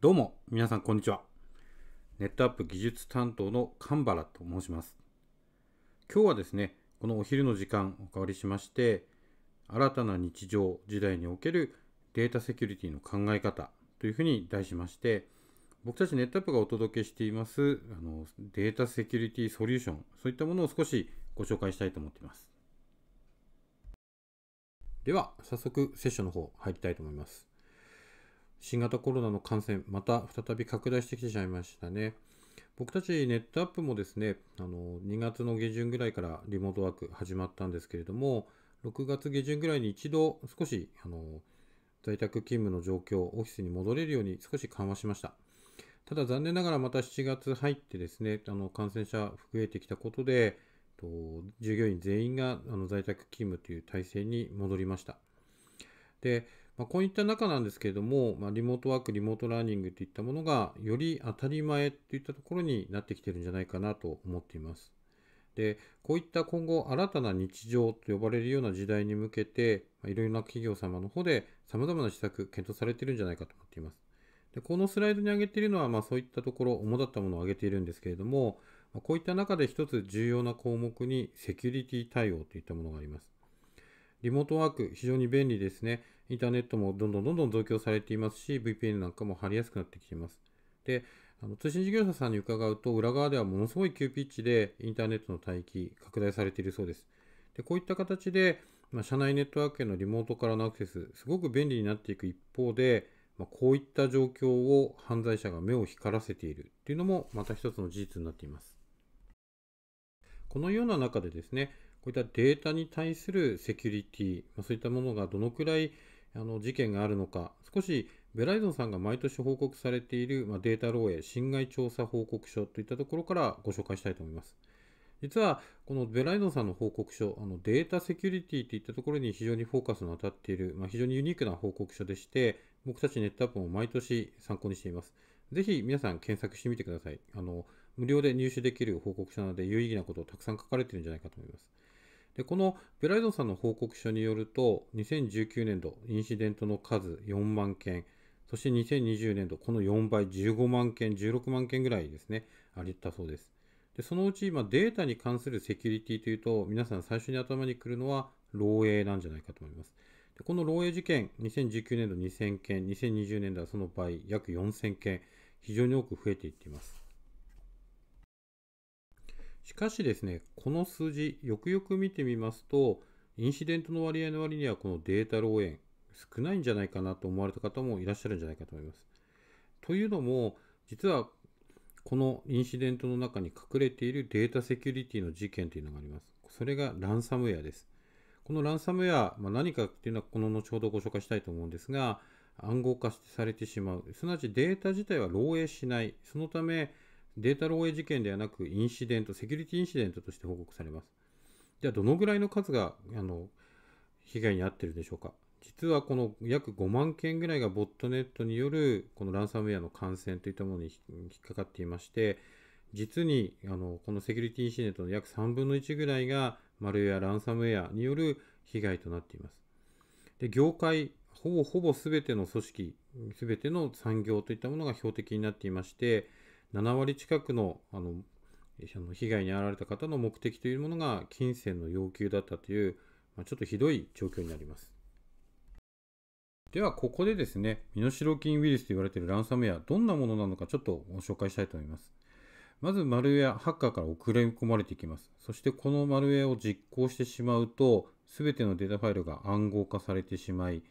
どうも、皆さん、こんにちは。ネットアップ技術担当の神原と申します。今日はですね、このお昼の時間お代わりしまして、新たな日常時代におけるデータセキュリティの考え方というふうに題しまして、僕たちネットアップがお届けしていますあのデータセキュリティソリューション、そういったものを少しご紹介したいと思っています。では、早速、セッションの方入りたいと思います。新型コロナの感染、また再び拡大してきてしまいましたね。僕たちネットアップもですね、あの、2月の下旬ぐらいからリモートワーク始まったんですけれども、6月下旬ぐらいに一度少し、あの、在宅勤務の状況、オフィスに戻れるように少し緩和しました。ただ残念ながらまた7月入ってですね、あの感染者増えてきたことで、と従業員全員があの在宅勤務という体制に戻りました。で、まあ、こういった中なんですけれども、まあ、リモートワーク、リモートラーニングといったものが、より当たり前といったところになってきてるんじゃないかなと思っています。で、こういった今後、新たな日常と呼ばれるような時代に向けて、いろいろな企業様の方で、様々な施策、検討されているんじゃないかと思っています。でこのスライドに挙げているのは、まあ、そういったところ、主だったものを挙げているんですけれども、こういった中で一つ重要な項目にセキュリティ対応といったものがあります。リモートワーク、非常に便利ですね。インターネットもどんどんどんどん増強されていますし、VPN なんかも貼りやすくなってきています。で、あの通信事業者さんに伺うと、裏側ではものすごい急ピッチでインターネットの帯域、拡大されているそうです。でこういった形で、まあ、社内ネットワークへのリモートからのアクセス、すごく便利になっていく一方で、まあ、こういった状況を犯罪者が目を光らせているというのも、また一つの事実になっています。このような中でですね、こういったデータに対するセキュリティ、まそういったものがどのくらいあの事件があるのか、少しベライゾンさんが毎年報告されている、まデータ漏洩侵害調査報告書といったところからご紹介したいと思います。実はこのベライドさんの報告書、あのデータセキュリティといったところに非常にフォーカスの当たっている、まあ、非常にユニークな報告書でして、僕たちネットアップも毎年参考にしています。ぜひ皆さん検索してみてください。あの無料で入手できる報告書なので有意義なことをたくさん書かれてるんじゃないかと思います。でこのベライゾンさんの報告書によると2019年度インシデントの数4万件そして2020年度この4倍15万件16万件ぐらいですねありったそうですでそのうち今データに関するセキュリティというと皆さん最初に頭にくるのは漏洩なんじゃないかと思いますでこの漏洩事件2019年度2000件2020年度はその倍約4000件非常に多く増えていっていますしかしですね、この数字、よくよく見てみますと、インシデントの割合の割にはこのデータ漏洩、少ないんじゃないかなと思われた方もいらっしゃるんじゃないかと思います。というのも、実はこのインシデントの中に隠れているデータセキュリティの事件というのがあります。それがランサムウェアです。このランサムウェア、まあ、何かっていうのはこの後ほどご紹介したいと思うんですが、暗号化されてしまう。すなわちデータ自体は漏洩しない。そのため、データ漏洩事件ではなく、インシデント、セキュリティインシデントとして報告されます。では、どのぐらいの数が、あの、被害に遭っているでしょうか。実はこの約5万件ぐらいがボットネットによるこのランサムウェアの感染といったものに引っかかっていまして、実にあのこのセキュリティインシデントの約3分の1ぐらいがマルウェア、ランサムウェアによる被害となっています。で業界、ほぼほぼすべての組織、すべての産業といったものが標的になっていまして、7割近くのあの被害に遭われた方の目的というものが金銭の要求だったという、まあ、ちょっとひどい状況になります。では、ここでですね、身代金ウイルスと言われているランサムウェア、どんなものなのかちょっとご紹介したいと思います。まず、マルウェア、ハッカーから送り込まれていきます。そして、このマルウェアを実行してしまうと、すべてのデータファイルが暗号化されてしまい、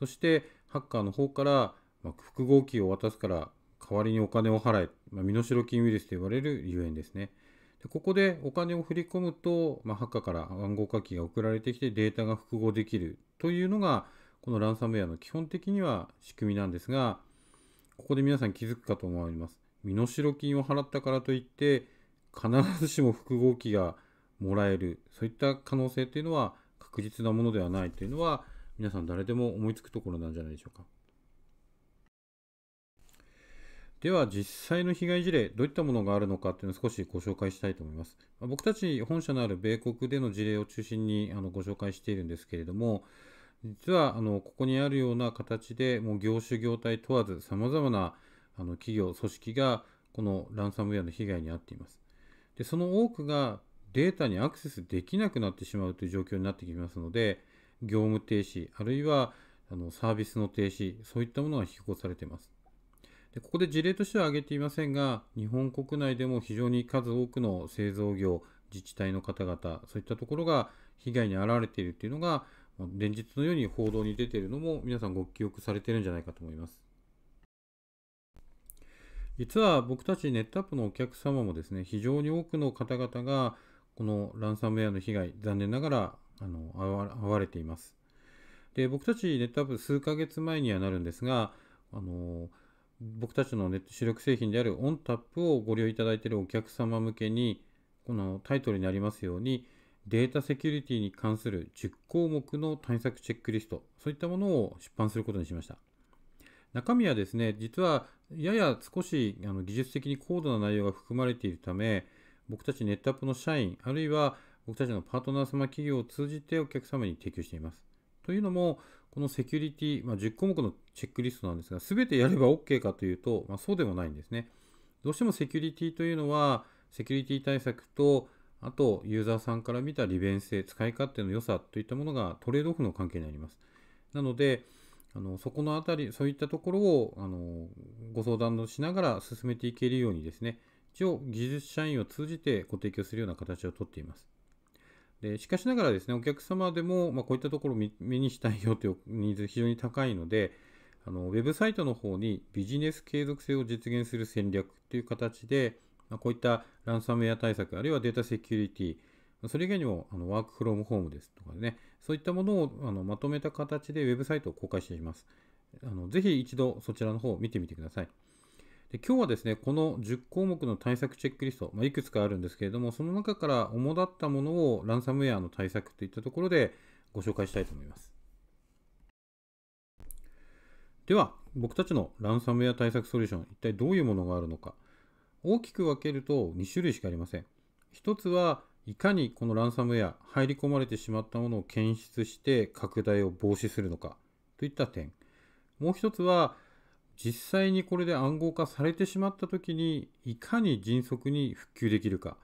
そして、ハッカーの方から、ま複合機を渡すから代わりにお金を払え、まあ、身代金ウイルスと言われるゆえんですね。でここでお金を振り込むと、まあ、ハッカーから暗号化機が送られてきてデータが複合できるというのが、このランサムウェアの基本的には仕組みなんですが、ここで皆さん気づくかと思います。身代金を払ったからといって、必ずしも複合機がもらえる、そういった可能性というのは確実なものではないというのは、皆さん誰でも思いつくところなんじゃないでしょうか。では実際の被害事例、どういったものがあるのかというのを少しご紹介したいと思います。僕たち本社のある米国での事例を中心にあのご紹介しているんですけれども、実はあのここにあるような形で、もう業種業態問わず、さまざまなあの企業、組織がこのランサムウェアの被害に遭っています。でその多くがデータにアクセスできなくなってしまうという状況になってきますので、業務停止、あるいはあのサービスの停止、そういったものが引き起こされています。でここで事例としては挙げていませんが、日本国内でも非常に数多くの製造業、自治体の方々、そういったところが被害に遭われているというのが、連日のように報道に出ているのも、皆さんご記憶されているんじゃないかと思います。実は僕たちネットアップのお客様もですね、非常に多くの方々が、このランサムウェアの被害、残念ながらあの遭われています。で僕たちネットアップ数ヶ月前にはなるんですが、あの僕たちのネット主力製品であるオンタップをご利用いただいているお客様向けに、このタイトルにありますように、データセキュリティに関する10項目の対策チェックリスト、そういったものを出版することにしました。中身はですね、実はやや少しあの技術的に高度な内容が含まれているため、僕たちネットアップの社員、あるいは僕たちのパートナー様企業を通じてお客様に提供しています。というのも、このセキュリティ、まあ、10項目のチェックリストなんですが、すべてやれば OK かというと、まあ、そうでもないんですね。どうしてもセキュリティというのは、セキュリティ対策と、あと、ユーザーさんから見た利便性、使い勝手の良さといったものがトレードオフの関係になります。なので、あのそこのあたり、そういったところをあのご相談しながら進めていけるようにですね、一応技術社員を通じてご提供するような形をとっています。でしかしながらですね、お客様でも、まあ、こういったところを目にしたいよというニーズ非常に高いので、あのウェブサイトの方にビジネス継続性を実現する戦略という形で、まあ、こういったランサムウェア対策、あるいはデータセキュリティ、それ以外にもあのワークフロームホームですとかね、そういったものをあのまとめた形でウェブサイトを公開しています。あのぜひ一度そちらの方を見てみてください。で今日はですね、この10項目の対策チェックリスト、まあ、いくつかあるんですけれども、その中から主だったものをランサムウェアの対策といったところでご紹介したいと思います。では、僕たちのランサムウェア対策ソリューション、一体どういうものがあるのか。大きく分けると2種類しかありません。一つはいかにこのランサムウェア、入り込まれてしまったものを検出して拡大を防止するのかといった点。もう一つは、実際にこれで暗号化されてしまった時にいかに迅速に復旧できるか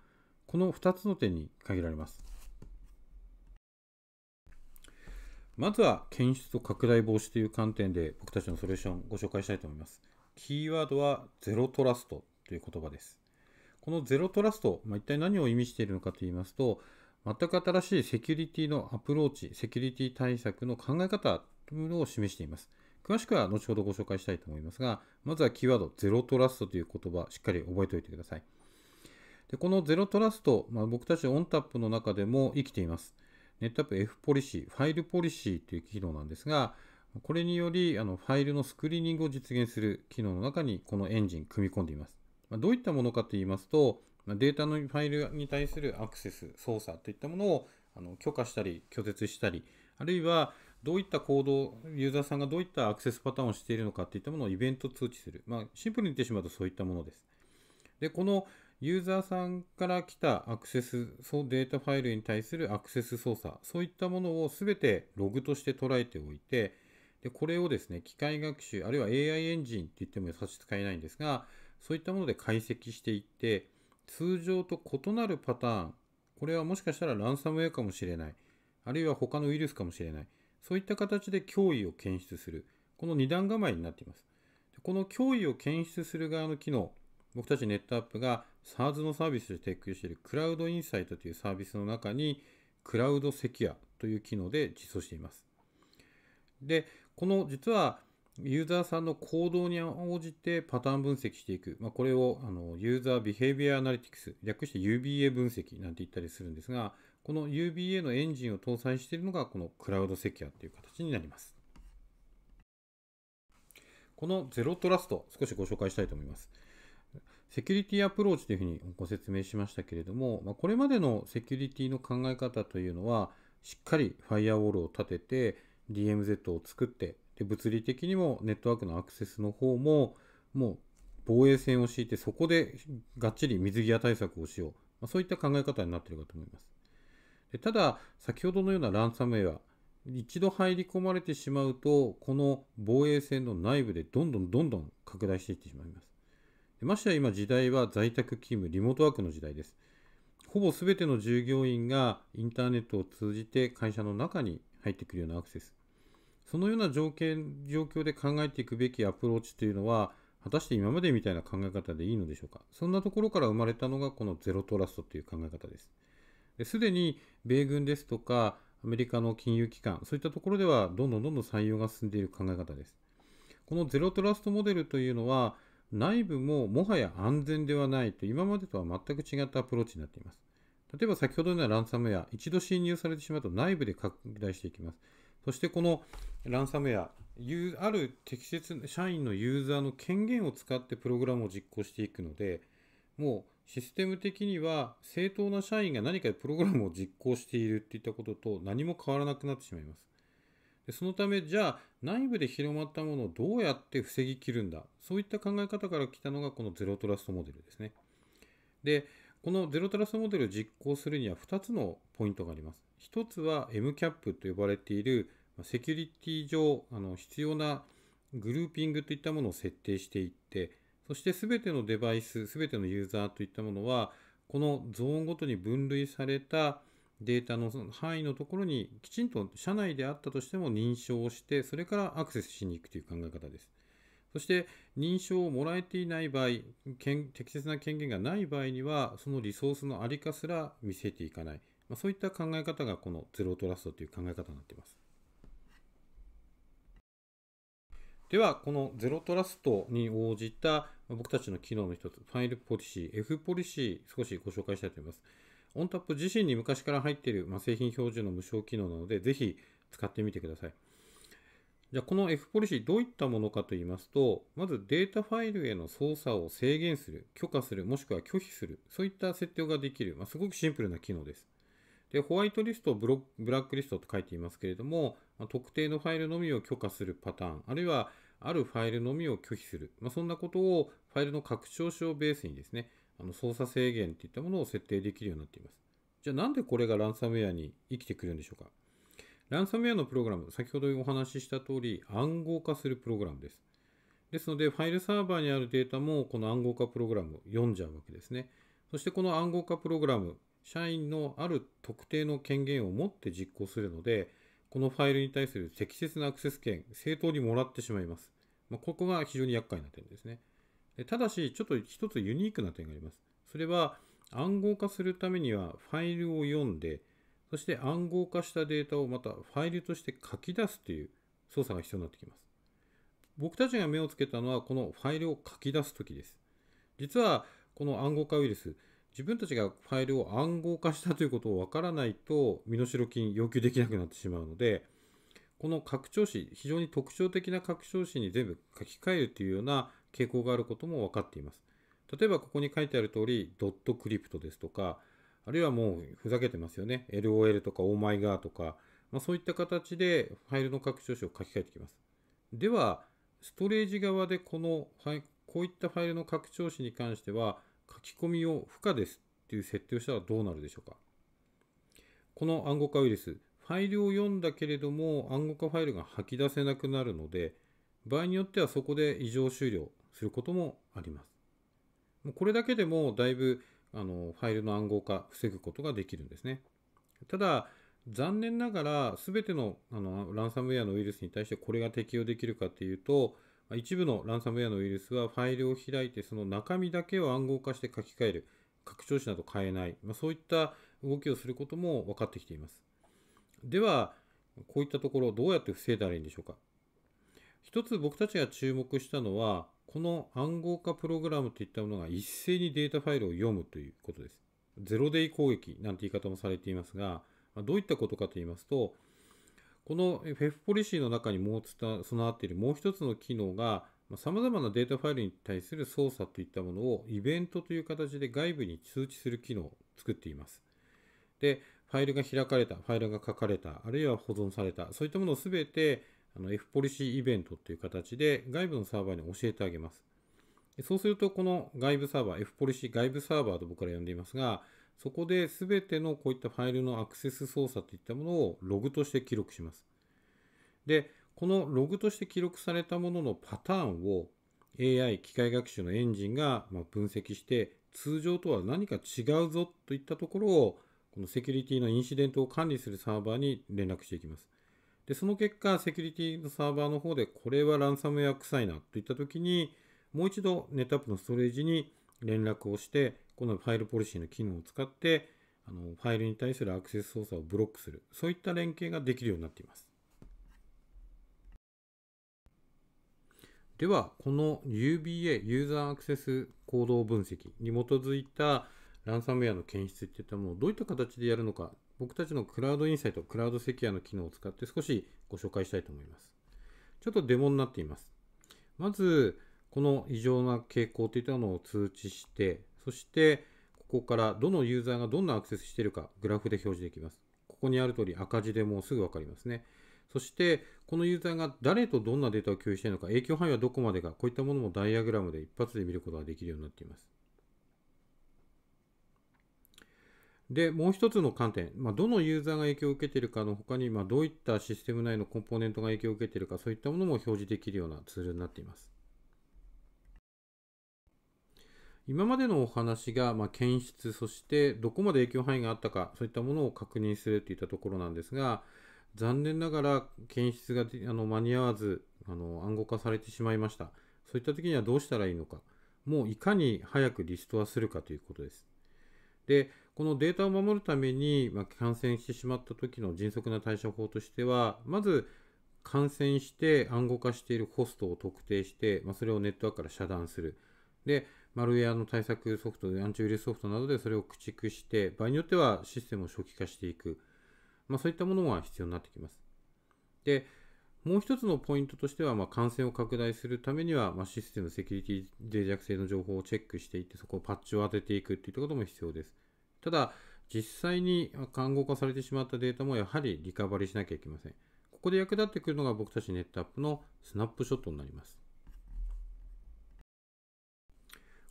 この2つの点に限られますまずは検出と拡大防止という観点で僕たちのソリューションをご紹介したいと思いますキーワードはゼロトラストという言葉ですこのゼロトラスト、まあ、一体何を意味しているのかと言いますと全く新しいセキュリティのアプローチセキュリティ対策の考え方というのを示しています詳しくは後ほどご紹介したいと思いますが、まずはキーワード、ゼロトラストという言葉、しっかり覚えておいてください。でこのゼロトラスト、まあ、僕たちオンタップの中でも生きています。ネットアップ F ポリシー、ファイルポリシーという機能なんですが、これによりあのファイルのスクリーニングを実現する機能の中にこのエンジン組み込んでいます。まあ、どういったものかと言いますと、まあ、データのファイルに対するアクセス、操作といったものをあの許可したり拒絶したり、あるいはどういった行動、ユーザーさんがどういったアクセスパターンをしているのかといったものをイベント通知する。まあ、シンプルに言ってしまうとそういったものです。で、このユーザーさんから来たアクセス、そうデータファイルに対するアクセス操作、そういったものをすべてログとして捉えておいて、で、これをですね、機械学習、あるいは AI エンジンって言っても差し支えないんですが、そういったもので解析していって、通常と異なるパターン、これはもしかしたらランサムウェアかもしれない、あるいは他のウイルスかもしれない、そういった形で脅威を検出する。この2段構えになっています。この脅威を検出する側の機能、僕たちネットアップが SARS のサービスで提供しているクラウドインサイトというサービスの中に、クラウドセキュアという機能で実装しています。で、この実はユーザーさんの行動に応じてパターン分析していく。まあ、これをあのユーザービヘイビアアナリティクス、略して UBA 分析なんて言ったりするんですが、この UBA のエンジンを搭載しているのがこのクラウドセキュアという形になります。このゼロトラスト、少しご紹介したいと思います。セキュリティアプローチというふうにご説明しましたけれども、まあ、これまでのセキュリティの考え方というのは、しっかりファイアウォールを立てて、DMZ を作って、で物理的にもネットワークのアクセスの方ももう防衛線を敷いてそこでがっちり水際対策をしよう、まあ、そういった考え方になってるかと思いますでただ先ほどのようなランサムウェア一度入り込まれてしまうとこの防衛線の内部でどんどんどんどん拡大していってしまいますでましてや今時代は在宅勤務リモートワークの時代ですほぼすべての従業員がインターネットを通じて会社の中に入ってくるようなアクセスそのような条件状況で考えていくべきアプローチというのは果たして今までみたいな考え方でいいのでしょうかそんなところから生まれたのがこのゼロトラストという考え方です。すでに米軍ですとかアメリカの金融機関そういったところではどんどんどんどん採用が進んでいる考え方です。このゼロトラストモデルというのは内部ももはや安全ではないと今までとは全く違ったアプローチになっています。例えば先ほどのようなランサムウェア、一度侵入されてしまうと内部で拡大していきます。そしてこのランサムウェア、ある適切な社員のユーザーの権限を使ってプログラムを実行していくので、もうシステム的には正当な社員が何かプログラムを実行しているっていったことと何も変わらなくなってしまいます。でそのため、じゃあ内部で広まったものをどうやって防ぎきるんだ。そういった考え方から来たのがこのゼロトラストモデルですね。で、このゼロトラストモデルを実行するには2つのポイントがあります。一つは MCAP と呼ばれているセキュリティ上あの必要なグルーピングといったものを設定していってそして全てのデバイス全てのユーザーといったものはこのゾーンごとに分類されたデータの範囲のところにきちんと社内であったとしても認証をしてそれからアクセスしに行くという考え方です。そして認証をもらえていない場合、適切な権限がない場合には、そのリソースのありかすら見せていかない。まあ、そういった考え方がこのゼロトラストという考え方になっています。では、このゼロトラストに応じた僕たちの機能の一つ、ファイルポリシー、F ポリシー、少しご紹介したいと思います。オンタップ自身に昔から入っている、まあ、製品標準の無償機能なので、ぜひ使ってみてください。じゃあ、この F ポリシー、どういったものかと言いますと、まずデータファイルへの操作を制限する、許可する、もしくは拒否する、そういった設定ができる、まあ、すごくシンプルな機能です。で、ホワイトリストをブラックリストと書いていますけれども、ま特定のファイルのみを許可するパターン、あるいはあるファイルのみを拒否する、まあ、そんなことをファイルの拡張書をベースにですね、あの操作制限といったものを設定できるようになっています。じゃあなんでこれがランサムウェアに生きてくるんでしょうか。ランサムウェアのプログラム、先ほどお話しした通り暗号化するプログラムです。ですので、ファイルサーバーにあるデータもこの暗号化プログラムを読んじゃうわけですね。そしてこの暗号化プログラム、社員のある特定の権限を持って実行するので、このファイルに対する適切なアクセス権、正当にもらってしまいます。まあ、ここが非常に厄介な点ですね。ただし、ちょっと一つユニークな点があります。それは、暗号化するためにはファイルを読んで、そして暗号化したデータをまたファイルとして書き出すという操作が必要になってきます。僕たちが目をつけたのはこのファイルを書き出すときです。実はこの暗号化ウイルス、自分たちがファイルを暗号化したということをわからないと身代金要求できなくなってしまうのでこの拡張子非常に特徴的な拡張子に全部書き換えるというような傾向があることも分かっています例えばここに書いてある通りドットクリプトですとかあるいはもうふざけてますよね LOL とか o h m y g o とか、まあ、そういった形でファイルの拡張子を書き換えてきますではストレージ側でこのこういったファイルの拡張子に関しては書き込みを不可ですっていう設定をしたらどうなるでしょうかこの暗号化ウイルス、ファイルを読んだけれども暗号化ファイルが吐き出せなくなるので、場合によってはそこで異常終了することもあります。もうこれだけでもだいぶあのファイルの暗号化防ぐことができるんですね。ただ、残念ながら全てのあのランサムウェアのウイルスに対してこれが適用できるかっていうと、一部のランサムウェアのウイルスはファイルを開いてその中身だけを暗号化して書き換える拡張子など変えない、まあ、そういった動きをすることも分かってきていますではこういったところをどうやって防いだらいいんでしょうか一つ僕たちが注目したのはこの暗号化プログラムといったものが一斉にデータファイルを読むということですゼロデイ攻撃なんて言い方もされていますがどういったことかと言いますとこの FF ポリシーの中にも備わっているもう一つの機能が、さまざ、まなデータファイルに対する操作といったものをイベントという形で外部に通知する機能を作っています。で、ファイルが開かれた、ファイルが書かれた、あるいは保存された、そういったものをすべてあの F ポリシーイベントという形で外部のサーバーに教えてあげます。そうすると、この外部サーバー、F ポリシー外部サーバーと僕ら呼んでいますが、そこで全てのこういったファイルのアクセス操作といったものをログとして記録します。で、このログとして記録されたもののパターンを AI 機械学習のエンジンが分析して通常とは何か違うぞといったところをこのセキュリティのインシデントを管理するサーバーに連絡していきます。で、その結果、セキュリティのサーバーの方で、これはランサムウェア臭いなといった時に、もう一度ネットアップのストレージに連絡をして、このファイルポリシーの機能を使って、あのファイルに対するアクセス操作をブロックする、そういった連携ができるようになっています。では、この UBA、ユーザーアクセス行動分析に基づいたランサムウェアの検出っていったものをどういった形でやるのか、僕たちのクラウドインサイト、クラウドセキュアの機能を使って少しご紹介したいと思います。ちょっとデモになっています。まず、この異常な傾向といったのを通知して、そしてここからどのユーザーがどんなアクセスしているかグラフで表示できます。ここにある通り赤字でもうすぐ分かりますね。そしてこのユーザーが誰とどんなデータを共有しているのか影響範囲はどこまでかこういったものもダイアグラムで一発で見ることができるようになっています。で、もう一つの観点、まあ、どのユーザーが影響を受けているかの他に、まあ、どういったシステム内のコンポーネントが影響を受けているか、そういったものも表示できるようなツールになっています。今までのお話が、ま検出、そしてどこまで影響範囲があったか、そういったものを確認するといったところなんですが、残念ながら検出があの間に合わずあの暗号化されてしまいました。そういった時にはどうしたらいいのか、もういかに早くリストアするかということです。で、このデータを守るために、ま感染してしまった時の迅速な対処法としては、まず感染して暗号化しているホストを特定して、まあ、それをネットワークから遮断する。で、マルウェアの対策ソフト、アンチウイルスソフトなどでそれを駆逐して、場合によってはシステムを初期化していく、まあ、そういったものが必要になってきます。で、もう一つのポイントとしては、ま感染を拡大するためには、まシステム、セキュリティ、脆弱性の情報をチェックしていって、そこをパッチを当てていくといったことも必要です。ただ、実際に看護化されてしまったデータもやはりリカバリーしなきゃいけません。ここで役立ってくるのが僕たちネットアップのスナップショットになります。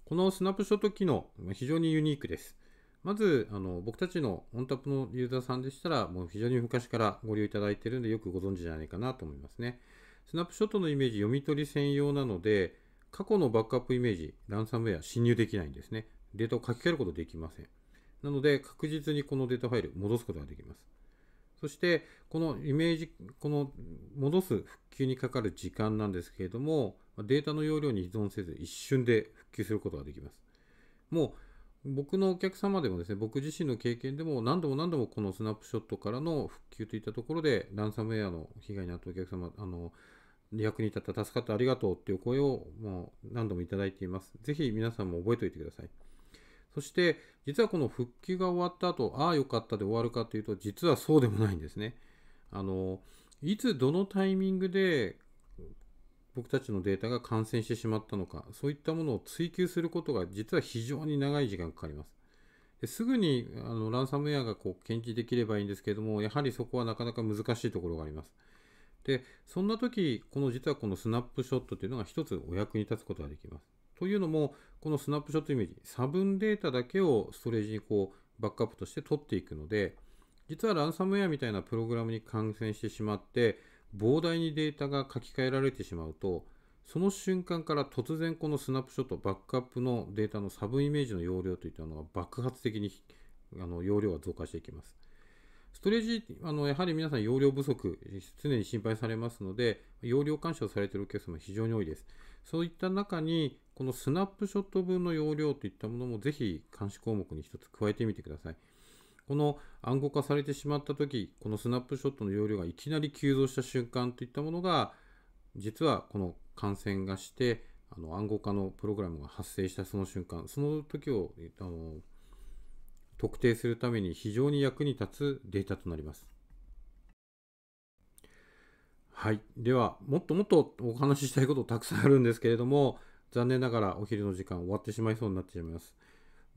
このスナップショット機能、非常にユニークです。まず、あの僕たちのオンタップのユーザーさんでしたら、もう非常に昔からご利用いただいているので、よくご存知じゃないかなと思いますね。スナップショットのイメージ、読み取り専用なので、過去のバックアップイメージ、ランサムウェア、侵入できないんですね。データを書き換えることできません。なので、確実にこのデータファイル、戻すことができます。そして、このイメージ、この戻す復旧にかかる時間なんですけれども、データの容量に依存せず、一瞬で復旧することができます。もう僕のお客様でもですね、僕自身の経験でも何度も何度もこのスナップショットからの復旧といったところで、ランサムウェアの被害に遭ったお客様、あの、役に立った、助かった、ありがとうっていう声をもう何度もいただいています。ぜひ皆さんも覚えておいてください。そして、実はこの復旧が終わった後、ああよかったで終わるかというと、実はそうでもないんですね。あの、いつどのタイミングで僕たちのデータが感染してしまったのか、そういったものを追求することが実は非常に長い時間かかります。ですぐにあのランサムウェアがこう検知できればいいんですけれども、やはりそこはなかなか難しいところがあります。で、そんな時、この実はこのスナップショットというのが一つお役に立つことができます。というのも、このスナップショットイメージ、差分データだけをストレージにこうバックアップとして取っていくので、実はランサムウェアみたいなプログラムに感染してしまって、膨大にデータが書き換えられてしまうとその瞬間から突然このスナップショットバックアップのデータのサブイメージの容量といったのが爆発的にあの容量が増加していきます。ストレージ、あのやはり皆さん容量不足、常に心配されますので、容量干渉されているケースも非常に多いです。そういった中に、このスナップショット分の容量といったものもぜひ監視項目に1つ加えてみてください。この暗号化されてしまった時このスナップショットの容量がいきなり急増した瞬間といったものが実はこの感染がしてあの暗号化のプログラムが発生したその瞬間その時をあの特定するために非常に役に立つデータとなります。はい。では、もっともっとお話ししたいことたくさんあるんですけれども、残念ながらお昼の時間終わってしまいそうになってしまいます。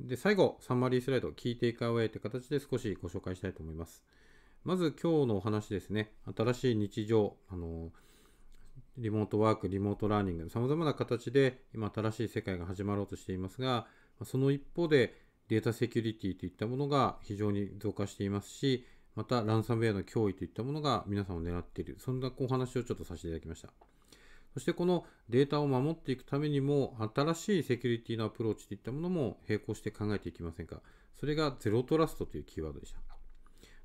で、最後、サンマリースライド、キーテイクアウェイという形で少しご紹介したいと思います。まず今日のお話ですね、新しい日常、あのリモートワーク、リモートラーニング、さまざまな形で今新しい世界が始まろうとしていますが、その一方でデータセキュリティといったものが非常に増加していますし、またランサムウェアの脅威といったものが皆さんを狙っている、そんなお話をちょっとさせていただきました。そしてこのデータを守っていくためにも、新しいセキュリティのアプローチといったものも並行して考えていきませんか。それがゼロトラストというキーワードでした。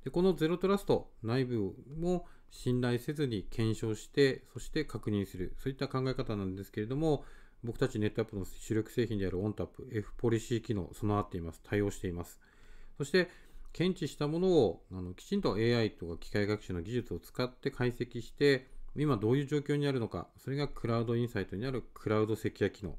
でこのゼロトラスト、内部も信頼せずに検証して、そして確認する、そういった考え方なんですけれども、僕たちネットアップの主力製品であるオンタップ F ポリシー機能、備わっています。対応しています。そして、検知したものをあのきちんと AI とか機械学習の技術を使って解析して、今どういう状況にあるのか、それがクラウドインサイトにあるクラウドセキュア機能。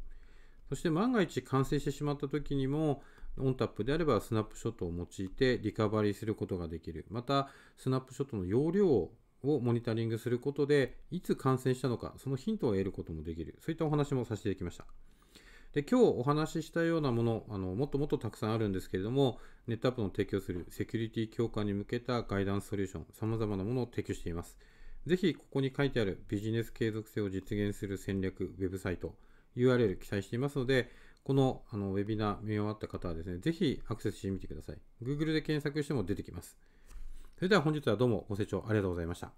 そして万が一完成してしまった時にも、オンタップであればスナップショットを用いてリカバリーすることができる。また、スナップショットの容量をモニタリングすることで、いつ感染したのか、そのヒントを得ることもできる。そういったお話もさせていただきました。で今日お話ししたようなものあの、もっともっとたくさんあるんですけれども、ネットアップの提供するセキュリティ強化に向けたガイダンスソリューション、様々なものを提供しています。ぜひここに書いてあるビジネス継続性を実現する戦略、ウェブサイト、URL 記載していますので、このあのウェビナー見終わった方はですね、ぜひアクセスしてみてください。Google で検索しても出てきます。それでは本日はどうもご清聴ありがとうございました。